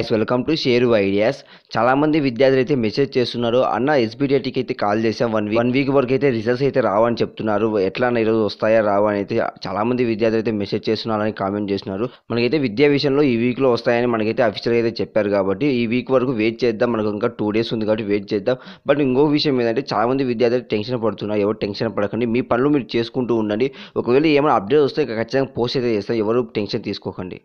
guys welcome to share ideas చాలామంది విద్యార్థులు అయితే మెసేజ్ చేస్తున్నారు అన్న ఎస్బీటీఐటీకి అయితే కాల్ చేసాం వన్ వీక్ వన్ వీక్ వరకు అయితే రిజల్ట్స్ అయితే రావని చెప్తున్నారు ఎట్లా ఈరోజు వస్తాయా రావా అని అయితే చాలామంది విద్యార్థులు అయితే మెసేజ్ చేస్తున్నారని కామెంట్ చేస్తున్నారు మనకైతే విద్యా విషయంలో ఈ వీక్లో వస్తాయని మనకైతే అఫీషియల్గా అయితే చెప్పారు కాబట్టి ఈ వీక్ వరకు వెయిట్ చేద్దాం మనకు ఇంకా టూ డేస్ ఉంది కాబట్టి వెయిట్ చేద్దాం బట్ ఇంకో విషయం ఏంటంటే చాలామంది విద్యార్థులు టెన్షన్ పడుతున్నారు ఎవరు టెన్షన్ పడకండి మీ పనులు మీరు చేసుకుంటూ ఉండండి ఒకవేళ ఏమైనా అప్డేట్ వస్తే ఖచ్చితంగా పోస్ట్ అయితే చేస్తాం ఎవరు టెన్షన్ తీసుకోకండి